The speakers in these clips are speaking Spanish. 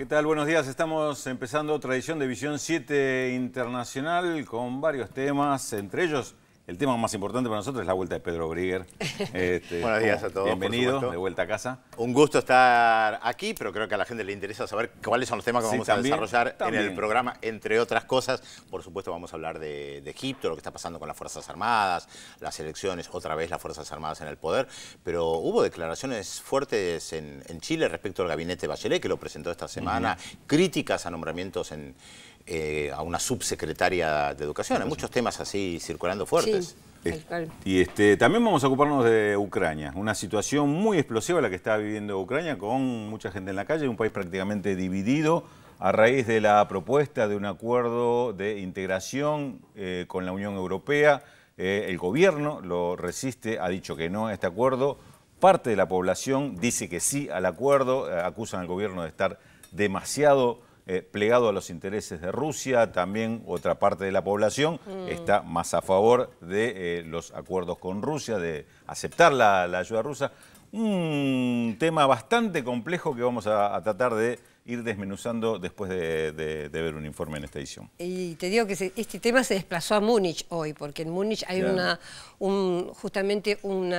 ¿Qué tal? Buenos días. Estamos empezando otra edición de Visión 7 Internacional con varios temas, entre ellos el tema más importante para nosotros es la vuelta de Pedro Brigger. Este, Buenos días a todos. Bienvenido de vuelta a casa. Un gusto estar aquí, pero creo que a la gente le interesa saber cuáles son los temas que vamos a desarrollar en el programa, entre otras cosas. Por supuesto, vamos a hablar de, Egipto, lo que está pasando con las Fuerzas Armadas, las elecciones, otra vez las Fuerzas Armadas en el poder. Pero hubo declaraciones fuertes en, Chile respecto al gabinete Bachelet, que lo presentó esta semana, críticas a nombramientos en eh, a una subsecretaria de Educación. Hay muchos temas así circulando fuertes. Eh, y este, también vamos a ocuparnos de Ucrania, una situación muy explosiva la que está viviendo Ucrania, con mucha gente en la calle, un país prácticamente dividido a raíz de la propuesta de un acuerdo de integración eh, con la Unión Europea. el gobierno lo resiste, ha dicho que no a este acuerdo. Parte de la población dice que sí al acuerdo, acusan al gobierno de estar demasiado eh, plegado a los intereses de Rusia, también otra parte de la población mm. está más a favor de eh, los acuerdos con Rusia, de aceptar la, ayuda rusa. Un tema bastante complejo que vamos a tratar de ir desmenuzando después de, ver un informe en esta edición. Y te digo que este tema se desplazó a Múnich hoy, porque en Múnich hay una, un, justamente un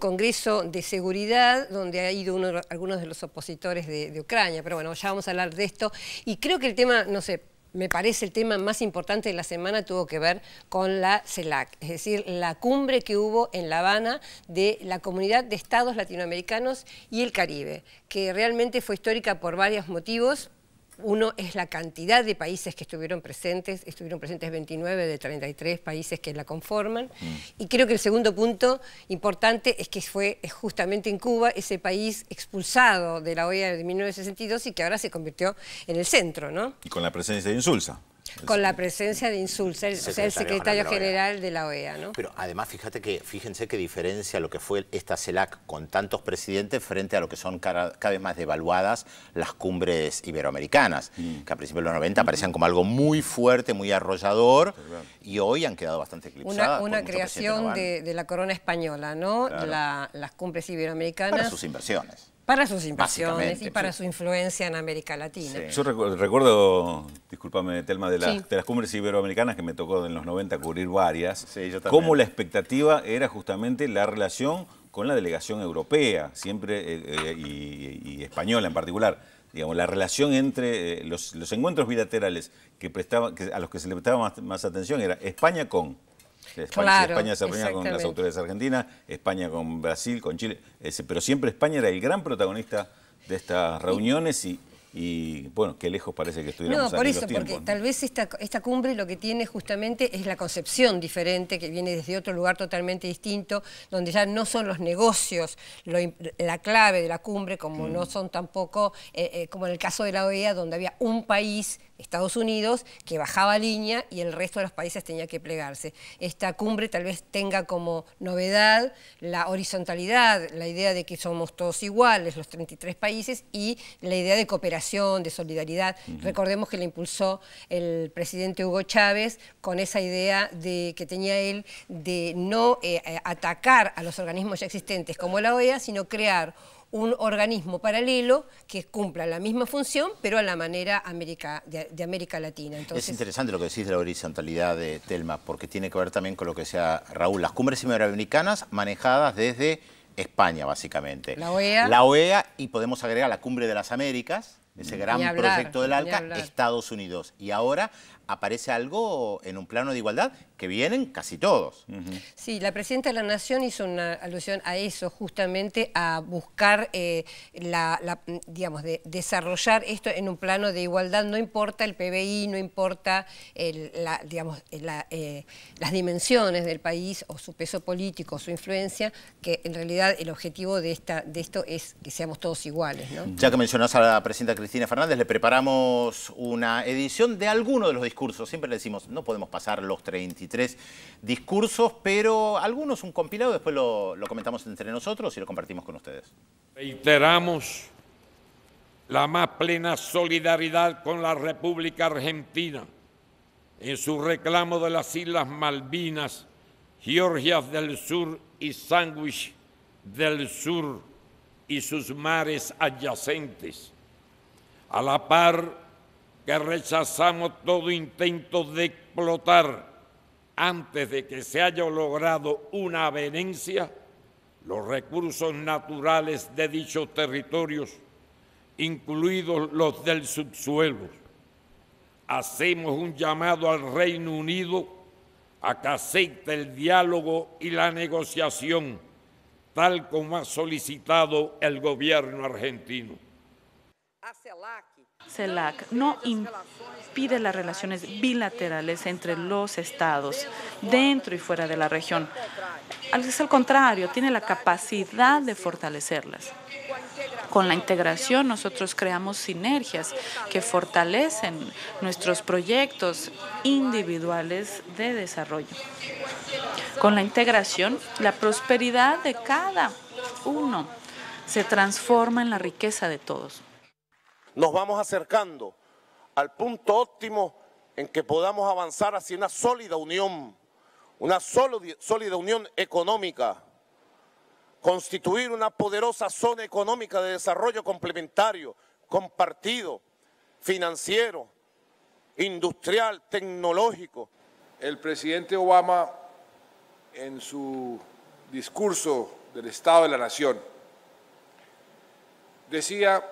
congreso de seguridad donde ha ido uno, algunos de los opositores de Ucrania, pero bueno, ya vamos a hablar de esto. Y creo que el tema, no sé, me parece el tema más importante de la semana tuvo que ver con la CELAC, es decir, la cumbre que hubo en La Habana de la comunidad de estados latinoamericanos y el Caribe, que realmente fue histórica por varios motivos uno es la cantidad de países que estuvieron presentes, estuvieron presentes 29 de 33 países que la conforman. Mm. Y creo que el segundo punto importante es que fue justamente en Cuba ese país expulsado de la OEA de 1962 y que ahora se convirtió en el centro, ¿no? Y con la presencia de Insulsa. Pues con la presencia de Insul, el secretario general de la, OEA. E ¿no? Pero además, fíjate que, fíjense qué diferencia lo que fue esta CELAC con tantos presidentes frente a lo que son cada, vez más devaluadas las cumbres iberoamericanas, mm. que a principios de los 90 parecían como algo muy fuerte, muy arrollador, y hoy han quedado bastante eclipsadas. Una, creación de, la corona española, ¿no? las cumbres iberoamericanas. Para sus inversiones. Para sus inversiones y para su influencia en América Latina. Yo recuerdo, discúlpame, Telma, de, las, cumbres iberoamericanas que me tocó en los 90 cubrir varias, como la expectativa era justamente la relación con la delegación europea, siempre, eh, eh, y, española en particular. Digamos, la relación entre eh, los, encuentros bilaterales que a los que se le prestaba más atención era España con España, se reunía con las autoridades argentinas, España con Brasil, con Chile, eh, pero siempre España era el gran protagonista de estas reuniones y, bueno, qué lejos parece que estuviéramos No, por eso, porque tal vez esta, esta cumbre lo que tiene justamente es la concepción diferente, que viene desde otro lugar totalmente distinto, donde ya no son los negocios la clave de la cumbre, como mm. no son tampoco, eh, eh, como en el caso de la OEA, donde había un país Estados Unidos, que bajaba línea y el resto de los países tenía que plegarse. Esta cumbre tal vez tenga como novedad la horizontalidad, la idea de que somos todos iguales, los 33 países, y la idea de cooperación, de solidaridad. Recordemos que la impulsó el presidente Hugo Chávez con esa idea de, que tenía él de no eh, eh, atacar a los organismos ya existentes como la OEA, sino crear un organismo paralelo que cumpla la misma función, pero a la manera de, América Latina. Entonces... Es interesante lo que decís de la horizontalidad de Telma, porque tiene que ver también con lo que decía Raúl, las cumbres iberoamericanas manejadas desde España, básicamente. La OEA. La OEA, y podemos agregar la Cumbre de las Américas, ese gran proyecto del ALCA, Estados Unidos. Y ahora aparece algo en un plano de igualdad que vienen casi todos. Sí, la Presidenta de la Nación hizo una alusión a eso, justamente a buscar, eh, la, digamos, desarrollar esto en un plano de igualdad. No importa el PBI, no importa eh, las dimensiones del país o su peso político, su influencia, que en realidad el objetivo de, esta, de esto es que seamos todos iguales. Ya que mencionás a la Presidenta Cristina Fernández, le preparamos una edición de alguno de los discursos discursos. Siempre le decimos, no podemos pasar los 33 discursos, pero algunos, un compilado, después lo, comentamos entre nosotros y lo compartimos con ustedes. Reiteramos la más plena solidaridad con la República Argentina en su reclamo de las Islas Malvinas, Georgia del Sur y Sandwich del Sur y sus mares adyacentes. A la par, que rechazamos todo intento de explotar antes de que se haya logrado una venencia los recursos naturales de dichos territorios, incluidos los del subsuelo. Hacemos un llamado al Reino Unido a que acepte el diálogo y la negociación, tal como ha solicitado el gobierno argentino. CELAC no impide las relaciones bilaterales entre los estados dentro y fuera de la región. al contrario, tiene la capacidad de fortalecerlas. Con la integración nosotros creamos sinergias que fortalecen nuestros proyectos individuales de desarrollo. Con la integración, la prosperidad de cada uno se transforma en la riqueza de todos nos vamos acercando al punto óptimo en que podamos avanzar hacia una sólida unión, una sólida unión económica, constituir una poderosa zona económica de desarrollo complementario, compartido, financiero, industrial, tecnológico. El presidente Obama, en su discurso del Estado de la Nación, decía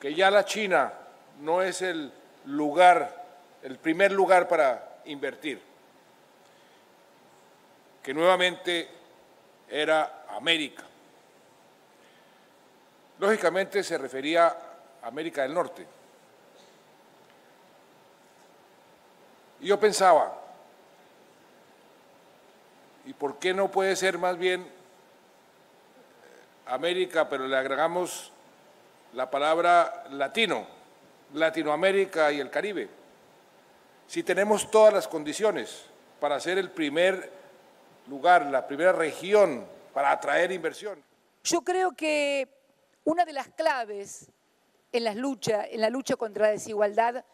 que ya la China no es el lugar, el primer lugar para invertir, que nuevamente era América. Lógicamente se refería a América del Norte. Y yo pensaba, ¿y por qué no puede ser más bien América, pero le agregamos la palabra latino, Latinoamérica y el Caribe. Si tenemos todas las condiciones para ser el primer lugar, la primera región para atraer inversión. Yo creo que una de las claves en, la lucha contra la desigualdad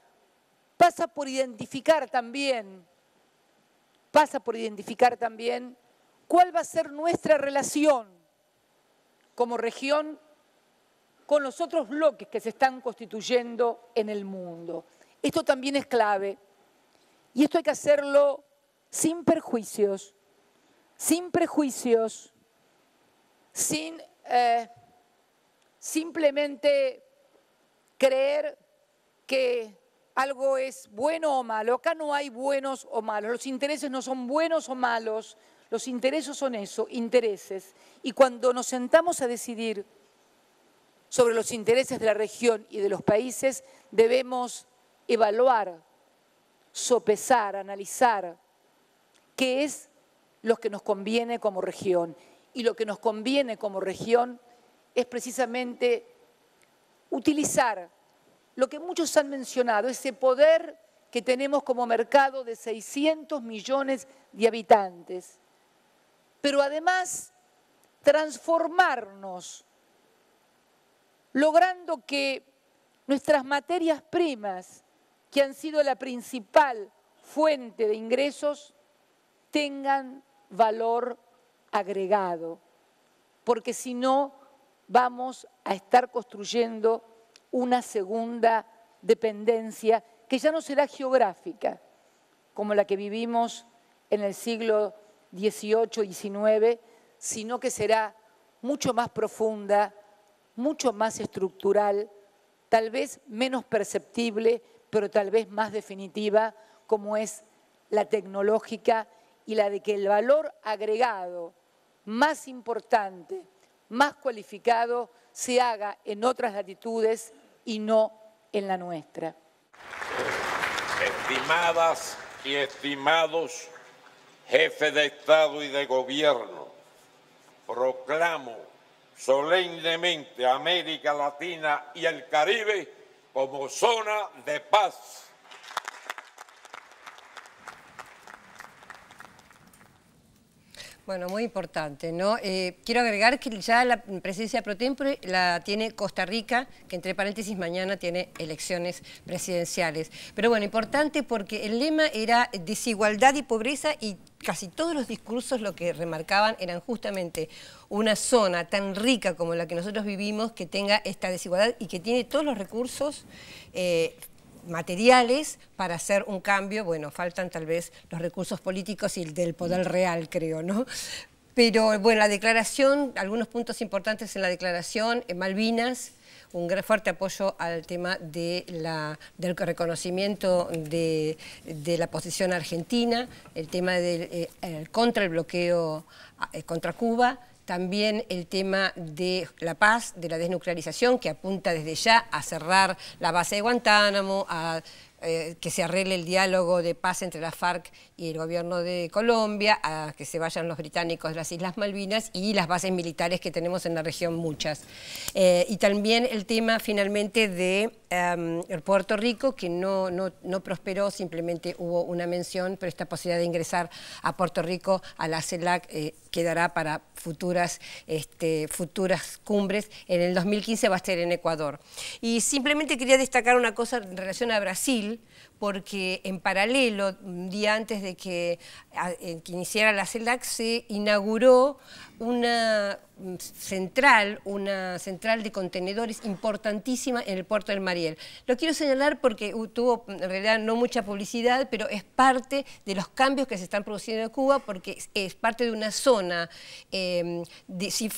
pasa por identificar también, pasa por identificar también cuál va a ser nuestra relación como región con los otros bloques que se están constituyendo en el mundo. Esto también es clave. Y esto hay que hacerlo sin perjuicios, sin prejuicios, sin eh, simplemente creer que algo es bueno o malo. Acá no hay buenos o malos. Los intereses no son buenos o malos. Los intereses son eso, intereses. Y cuando nos sentamos a decidir sobre los intereses de la región y de los países, debemos evaluar, sopesar, analizar qué es lo que nos conviene como región. Y lo que nos conviene como región es precisamente utilizar lo que muchos han mencionado, ese poder que tenemos como mercado de 600 millones de habitantes, pero además transformarnos logrando que nuestras materias primas, que han sido la principal fuente de ingresos, tengan valor agregado, porque si no vamos a estar construyendo una segunda dependencia que ya no será geográfica, como la que vivimos en el siglo XVIII y XIX, sino que será mucho más profunda mucho más estructural, tal vez menos perceptible, pero tal vez más definitiva, como es la tecnológica y la de que el valor agregado más importante, más cualificado, se haga en otras latitudes y no en la nuestra. Estimadas y estimados jefes de Estado y de Gobierno, proclamo solemnemente América Latina y el Caribe como zona de paz. Bueno, muy importante, ¿no? Eh, quiero agregar que ya la presidencia pro tempore la tiene Costa Rica, que entre paréntesis mañana tiene elecciones presidenciales. Pero bueno, importante porque el lema era desigualdad y pobreza y casi todos los discursos lo que remarcaban eran justamente una zona tan rica como la que nosotros vivimos que tenga esta desigualdad y que tiene todos los recursos eh, materiales para hacer un cambio. Bueno, faltan tal vez los recursos políticos y el del poder real, creo, ¿no? Pero bueno, la declaración, algunos puntos importantes en la declaración, en eh, Malvinas, un gran fuerte apoyo al tema de la, del reconocimiento de, de, la posición argentina, el tema del, eh, contra el bloqueo eh, contra Cuba, también el tema de la paz, de la desnuclearización, que apunta desde ya a cerrar la base de Guantánamo, a eh, que se arregle el diálogo de paz entre la FARC y el gobierno de Colombia, a que se vayan los británicos de las Islas Malvinas y las bases militares que tenemos en la región, muchas. Eh, y también el tema finalmente de um, Puerto Rico, que no, no, prosperó, simplemente hubo una mención, pero esta posibilidad de ingresar a Puerto Rico, a la CELAC, eh, quedará para futuras, este, futuras cumbres. En el 2015 va a ser en Ecuador. Y simplemente quería destacar una cosa en relación a Brasil, porque en paralelo, un día antes de que, eh, iniciara la CELAC, se inauguró una mm, central, una central de contenedores importantísima en el puerto del Mariel. Lo quiero señalar porque uh, tuvo en realidad no mucha publicidad, pero es parte de los cambios que se están produciendo en Cuba porque es parte de una zona, em,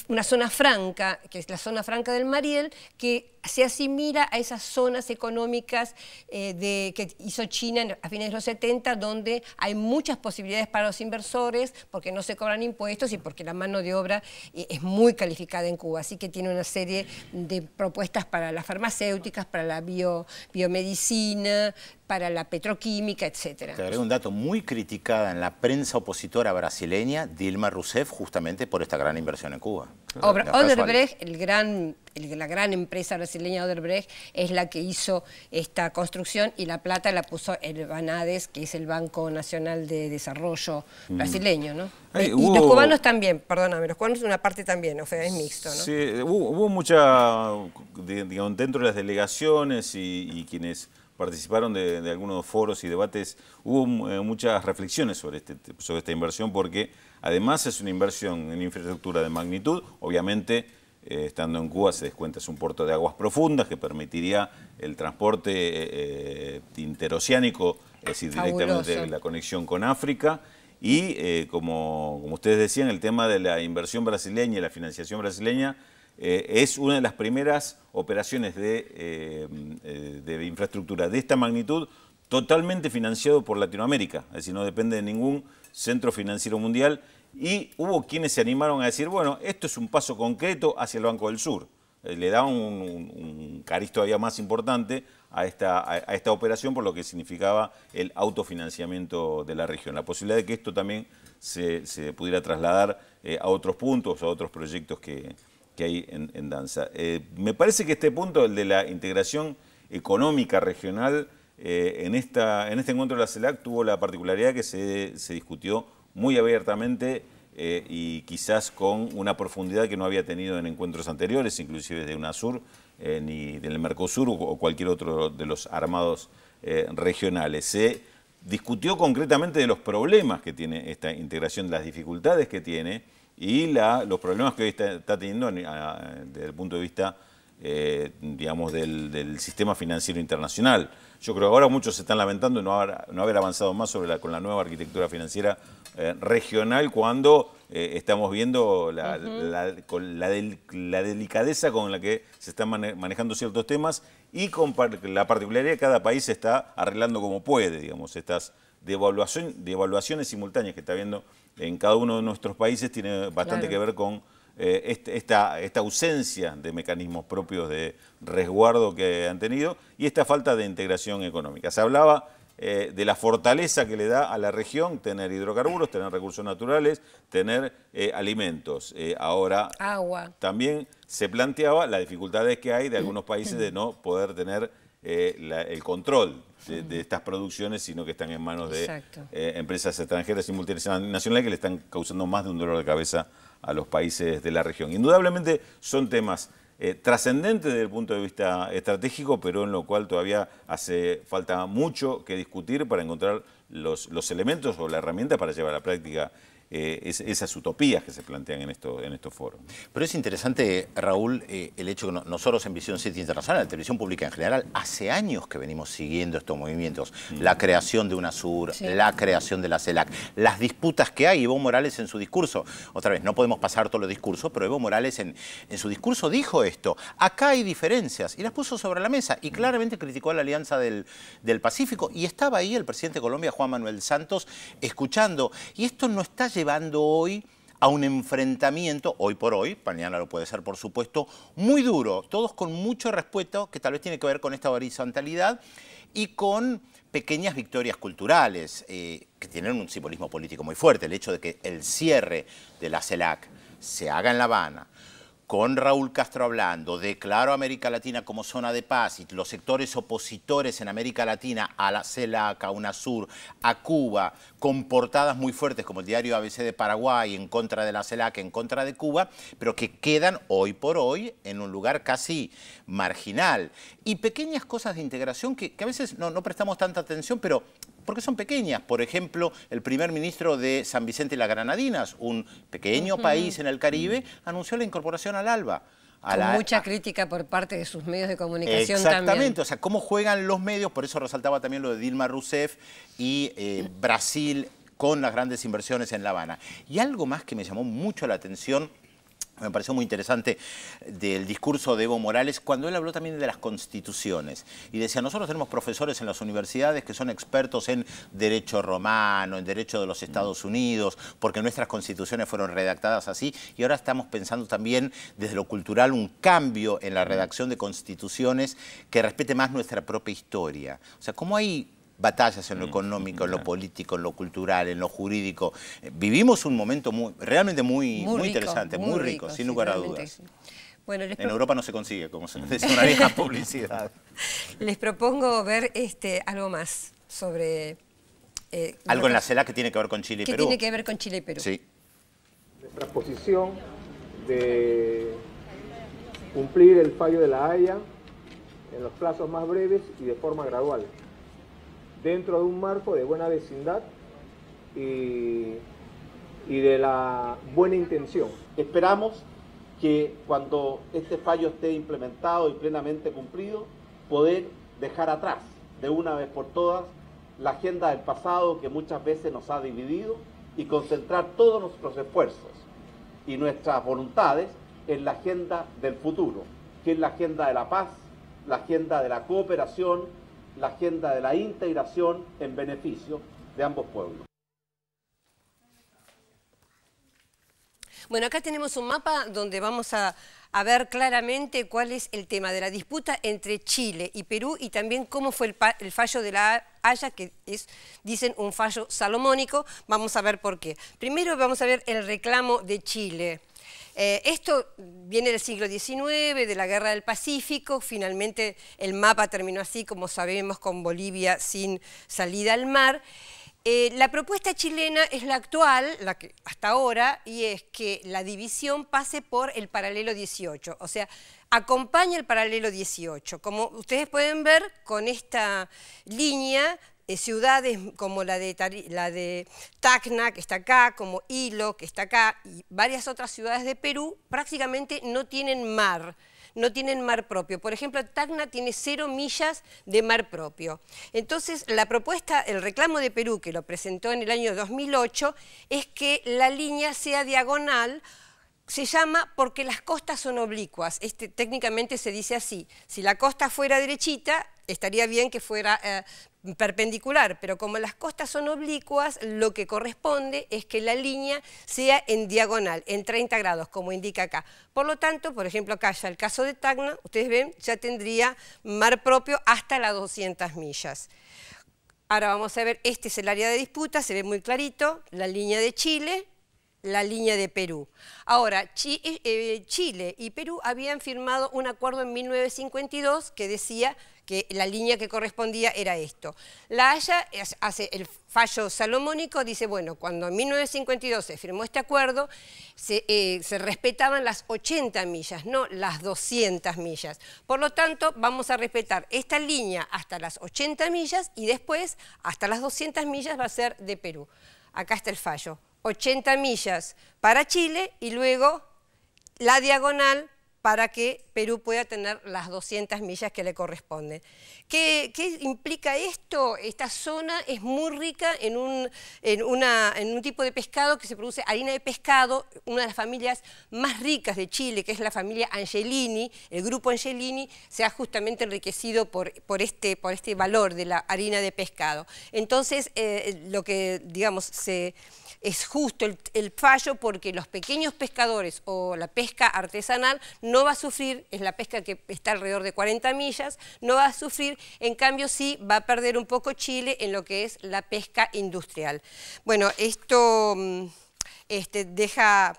una zona franca, que es la zona franca del Mariel, que se asimila a esas zonas económicas eh, de, hizo China a fines de los 70, donde hay muchas posibilidades para los inversores porque no se cobran impuestos y porque la mano de obra eh, es muy calificada en Cuba. Así que tiene una serie de propuestas para las farmacéuticas, para la bio, biomedicina, para la petroquímica, etc. Te agrego un dato muy criticada en la prensa opositora brasileña, Dilma Rousseff, justamente por esta gran inversión en Cuba. Oderbrecht, el gran, la gran empresa brasileña Oderbrecht, es la que hizo esta construcción y la plata la puso el Banades, que es el Banco Nacional de Desarrollo mm. brasileño, ¿no? y los cubanos también, perdóname, los cubanos una parte también, o es mixto, ¿no? Sí, hubo, mucha, digamos, dentro de las delegaciones y, y quienes participaron de, algunos foros y debates, hubo eh, muchas reflexiones sobre, este, sobre esta inversión porque además es una inversión en infraestructura de magnitud, obviamente eh, estando en Cuba se descuenta es un puerto de aguas profundas que permitiría el transporte eh, interoceánico, es decir, directamente la conexión con África. Y como, como, ustedes decían, el tema de la inversión brasileña y la financiación brasileña eh, es una de las primeras operaciones eh, eh, de, infraestructura de esta magnitud totalmente financiado por Latinoamérica, es decir, no depende de ningún centro financiero mundial. Y hubo quienes se animaron a decir, bueno, esto es un paso concreto hacia el Banco del Sur. le da un, cariz todavía más importante a esta, operación por lo que significaba el autofinanciamiento de la región. La posibilidad de que esto también se, pudiera trasladar a otros puntos, a otros proyectos que, que hay en, danza. Eh, me parece que este punto, el de la integración económica regional, eh, en, esta, en este encuentro de la CELAC tuvo la particularidad que se, discutió muy abiertamente eh, y quizás con una profundidad que no había tenido en encuentros anteriores, inclusive de UNASUR, ni del Mercosur o cualquier otro de los armados regionales. Se discutió concretamente de los problemas que tiene esta integración, las dificultades que tiene, y la, los problemas que hoy está, teniendo desde el punto de vista, eh, digamos, del, sistema financiero internacional. Yo creo que ahora muchos se están lamentando no haber, avanzado más sobre la, con la nueva arquitectura financiera eh, regional cuando eh, estamos viendo la, delicadeza con la que se están manejando ciertos temas y con la particularidad que cada país está arreglando como puede, digamos, estas de, evaluaciones simultáneas que está habiendo en cada uno de nuestros países tiene bastante que ver con eh, este, esta, esta ausencia de mecanismos propios de resguardo que han tenido y esta falta de integración económica. Se hablaba eh, de la fortaleza que le da a la región tener hidrocarburos, tener recursos naturales, tener eh, alimentos. ahora Agua. también se planteaba las dificultades que hay de algunos países de no poder tener eh, el control de, estas producciones, sino que están en manos de eh, empresas extranjeras y multinacionales que le están causando más de un dolor de cabeza a los países de la región. Indudablemente son temas eh, trascendentes desde el punto de vista estratégico, pero en lo cual todavía hace falta mucho que discutir para encontrar los, los elementos o la herramienta para llevar a la práctica eh, esas utopías que se plantean en, esto, en estos foros. Pero es interesante, Raúl, eh, el hecho que nosotros en Visión City Internacional, la televisión pública en general, hace años que venimos siguiendo estos movimientos. Mm. La creación de UNASUR, Sur, la creación de la CELAC, las disputas que hay. Evo Morales en su discurso, otra vez, no podemos pasar todos los discursos, pero Evo Morales en, en su discurso dijo esto. Acá hay diferencias y las puso sobre la mesa y mm. claramente criticó a la Alianza del, del Pacífico y estaba ahí el presidente de Colombia, Juan Manuel Santos, escuchando. Y esto no está llevando hoy a un enfrentamiento, hoy por hoy, mañana lo puede ser por supuesto, muy duro, todos con mucho respeto, que tal vez tiene que ver con esta horizontalidad y con pequeñas victorias culturales, eh, que tienen un simbolismo político muy fuerte, el hecho de que el cierre de la CELAC se haga en La Habana, con Raúl Castro hablando, declaró América Latina como zona de paz y los sectores opositores en América Latina a la CELAC, a UNASUR, a Cuba, con portadas muy fuertes como el diario ABC de Paraguay en contra de la CELAC, en contra de Cuba, pero que quedan hoy por hoy en un lugar casi marginal. Y pequeñas cosas de integración que, a veces no prestamos tanta atención, pero porque son pequeñas. Por ejemplo, el primer ministro de San Vicente y las Granadinas, un pequeño país en el Caribe, anunció la incorporación al ALBA. Con mucha crítica por parte de sus medios de comunicación exactamente, o sea, cómo juegan los medios, por eso resaltaba también lo de Dilma Rousseff y eh, mm. Brasil con las grandes inversiones en La Habana. Y algo más que me llamó mucho la atención me pareció muy interesante del discurso de Evo Morales cuando él habló también de las constituciones y decía, nosotros tenemos profesores en las universidades que son expertos en derecho romano, en derecho de los Estados Unidos, porque nuestras constituciones fueron redactadas así y ahora estamos pensando también desde lo cultural un cambio en la redacción de constituciones que respete más nuestra propia historia. O sea, ¿cómo hay batallas en lo mm, económico, en lo político, en lo cultural, en lo jurídico. Eh, vivimos un momento muy, realmente muy, muy, interesante, muy, rico, sin lugar a dudas. Bueno, en Europa no se consigue, como se dice una vieja publicidad. les propongo ver este, algo más sobre... Eh, algo en la CELAC que tiene que ver con Chile y que tiene que ver con Chile y Perú. Sí. Nuestra posición de cumplir el fallo de la Haya en los plazos más breves y de forma gradual dentro de un marco de buena vecindad eh, y, de la buena intención. Esperamos que cuando este fallo esté implementado y plenamente cumplido, poder dejar atrás de una vez por todas la agenda del pasado que muchas veces nos ha dividido y concentrar todos nuestros esfuerzos y nuestras voluntades en la agenda del futuro, que es la agenda de la paz, la agenda de la cooperación, la agenda de la integración en beneficio de ambos pueblos. Bueno, acá tenemos un mapa donde vamos a, ver claramente cuál es el tema de la disputa entre Chile y Perú y también cómo fue el, el fallo de la Haya, que es, dicen, un fallo salomónico. Vamos a ver por qué. Primero vamos a ver el reclamo de Chile. Eh, esto viene del siglo XIX, de la Guerra del Pacífico, finalmente el mapa terminó así, como sabemos, con Bolivia sin salida al mar. Eh, la propuesta chilena es la actual, la que hasta ahora, y es que la división pase por el paralelo 18, o sea, acompaña el paralelo 18. Como ustedes pueden ver, con esta línea eh, ciudades como la de, la de Tacna, que está acá, como Hilo, que está acá, y varias otras ciudades de Perú, prácticamente no tienen mar no tienen mar propio. Por ejemplo, Tacna tiene cero millas de mar propio. Entonces, la propuesta, el reclamo de Perú, que lo presentó en el año 2008, es que la línea sea diagonal se llama porque las costas son oblicuas, este, técnicamente se dice así, si la costa fuera derechita, estaría bien que fuera eh, perpendicular, pero como las costas son oblicuas, lo que corresponde es que la línea sea en diagonal, en 30 grados, como indica acá. Por lo tanto, por ejemplo, acá ya el caso de Tacna, ustedes ven, ya tendría mar propio hasta las 200 millas. Ahora vamos a ver, este es el área de disputa, se ve muy clarito, la línea de Chile, la línea de Perú. Ahora, eh, eh, Chile y Perú habían firmado un acuerdo en 1952 que decía que la línea que correspondía era esto. La Haya hace el fallo salomónico, dice, bueno, cuando en 1952 se firmó este acuerdo, se, eh, se respetaban las 80 millas, no las 200 millas. Por lo tanto, vamos a respetar esta línea hasta las 80 millas y después hasta las 200 millas va a ser de Perú. Acá está el fallo. 80 millas para Chile y luego la diagonal para que Perú pueda tener las 200 millas que le corresponden. ¿Qué, implica esto? Esta zona es muy rica en un, en, una, en un tipo de pescado que se produce harina de pescado, una de las familias más ricas de Chile, que es la familia Angelini, el grupo Angelini, se ha justamente enriquecido por, por, este, por este valor de la harina de pescado. Entonces, eh, lo que, digamos, es justo el, el fallo porque los pequeños pescadores o la pesca artesanal no no va a sufrir, es la pesca que está alrededor de 40 millas, no va a sufrir, en cambio sí va a perder un poco Chile en lo que es la pesca industrial. Bueno, esto mm, este, deja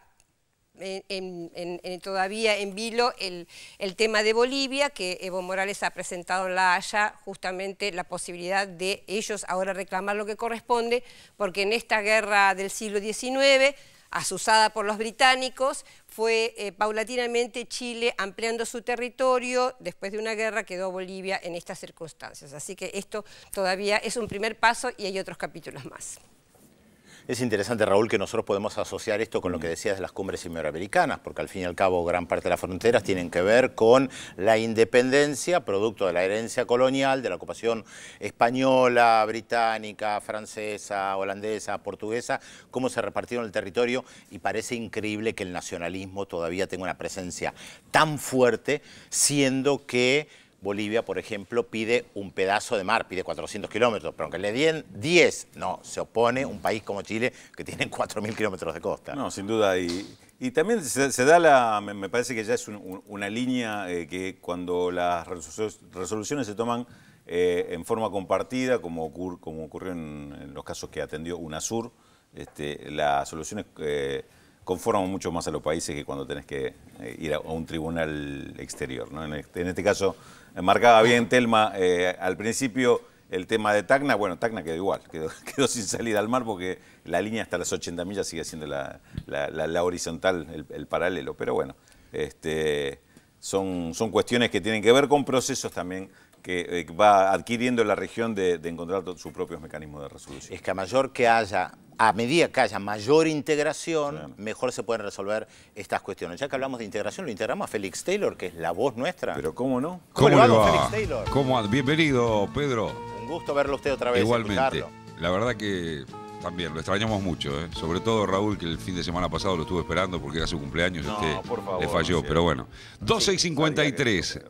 eh, en, todavía en vilo el, el, tema de Bolivia, que Evo Morales ha presentado en La Haya justamente la posibilidad de ellos ahora reclamar lo que corresponde, porque en esta guerra del siglo XIX asusada por los británicos, fue eh, paulatinamente Chile ampliando su territorio, después de una guerra quedó Bolivia en estas circunstancias. Así que esto todavía es un primer paso y hay otros capítulos más. Es interesante, Raúl, que nosotros podemos asociar esto con lo que decías de las cumbres iberoamericanas, porque al fin y al cabo gran parte de las fronteras tienen que ver con la independencia, producto de la herencia colonial, de la ocupación española, británica, francesa, holandesa, portuguesa, cómo se repartieron el territorio y parece increíble que el nacionalismo todavía tenga una presencia tan fuerte, siendo que Bolivia, por ejemplo, pide un pedazo de mar, pide 400 kilómetros, pero aunque le den 10, no, se opone un país como Chile que tiene 4.000 kilómetros de costa. No, sin duda. Y, y también se, da la, me parece que ya es una línea eh, que cuando las resoluciones se toman eh, en forma compartida, como, como ocurrió en, los casos que atendió UNASUR, este, las soluciones... Eh, conforman mucho más a los países que cuando tenés que ir a un tribunal exterior. Este, en este caso, marcaba bien Telma eh, al principio el tema de Tacna. Bueno, Tacna quedó igual, quedó, sin salida al mar porque la línea hasta las 80 millas sigue siendo la, horizontal, el, paralelo. Pero bueno, este, son, son cuestiones que tienen que ver con procesos también que eh, va adquiriendo la región de, de encontrar sus propios mecanismos de resolución. Es que a mayor que haya a medida que haya mayor integración, mejor se pueden resolver estas cuestiones. Ya que hablamos de integración, lo integramos a Félix Taylor, que es la voz nuestra. Pero ¿cómo no? ¿Cómo, ¿Cómo Félix Taylor? ¿Cómo? Bienvenido, Pedro. Un gusto verlo usted otra vez. Igualmente. La verdad que también, lo extrañamos mucho, ¿eh? sobre todo Raúl, que el fin de semana pasado lo estuvo esperando porque era su cumpleaños, no, este, le falló, pero bueno. 2653, 22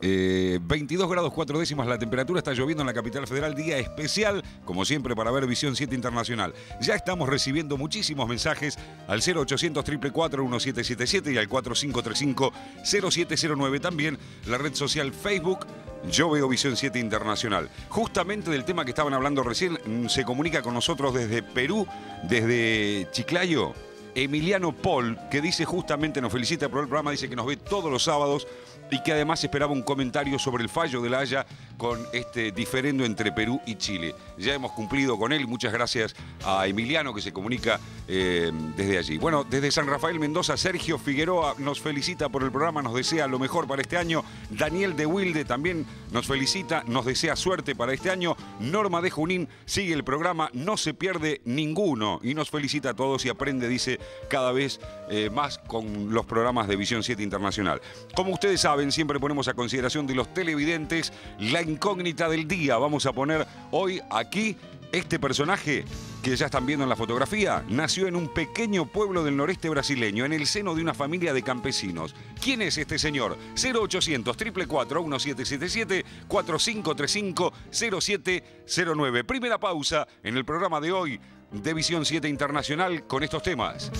eh, grados 4 décimas la temperatura, está lloviendo en la capital federal, día especial, como siempre, para ver Visión 7 Internacional. Ya estamos recibiendo muchísimos mensajes al 0800 444 1777 y al 4535 0709. También la red social Facebook yo veo Visión 7 Internacional. Justamente del tema que estaban hablando recién, mm, se comunica con nosotros desde Perú, desde Chiclayo, Emiliano Paul, que dice justamente, nos felicita por el programa, dice que nos ve todos los sábados y que además esperaba un comentario sobre el fallo de la Haya con este diferendo entre Perú y Chile. Ya hemos cumplido con él. Muchas gracias a Emiliano que se comunica eh, desde allí. Bueno, desde San Rafael Mendoza, Sergio Figueroa nos felicita por el programa, nos desea lo mejor para este año. Daniel de Wilde también nos felicita, nos desea suerte para este año. Norma de Junín sigue el programa, no se pierde ninguno y nos felicita a todos y aprende, dice, cada vez eh, más con los programas de Visión 7 Internacional. Como ustedes saben, siempre ponemos a consideración de los televidentes la incógnita del día. Vamos a poner hoy aquí este personaje que ya están viendo en la fotografía, nació en un pequeño pueblo del noreste brasileño, en el seno de una familia de campesinos. ¿Quién es este señor? 0800 444 1777 4535 0709. Primera pausa en el programa de hoy de Visión 7 Internacional con estos temas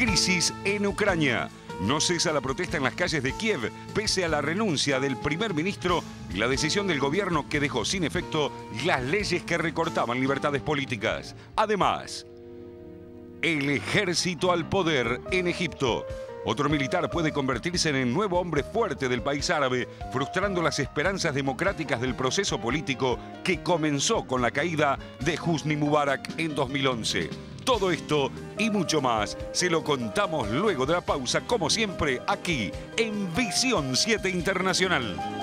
crisis en Ucrania. No cesa la protesta en las calles de Kiev, pese a la renuncia del primer ministro y la decisión del gobierno que dejó sin efecto las leyes que recortaban libertades políticas. Además, el ejército al poder en Egipto. Otro militar puede convertirse en el nuevo hombre fuerte del país árabe, frustrando las esperanzas democráticas del proceso político que comenzó con la caída de Husni Mubarak en 2011. Todo esto y mucho más se lo contamos luego de la pausa, como siempre, aquí en Visión 7 Internacional.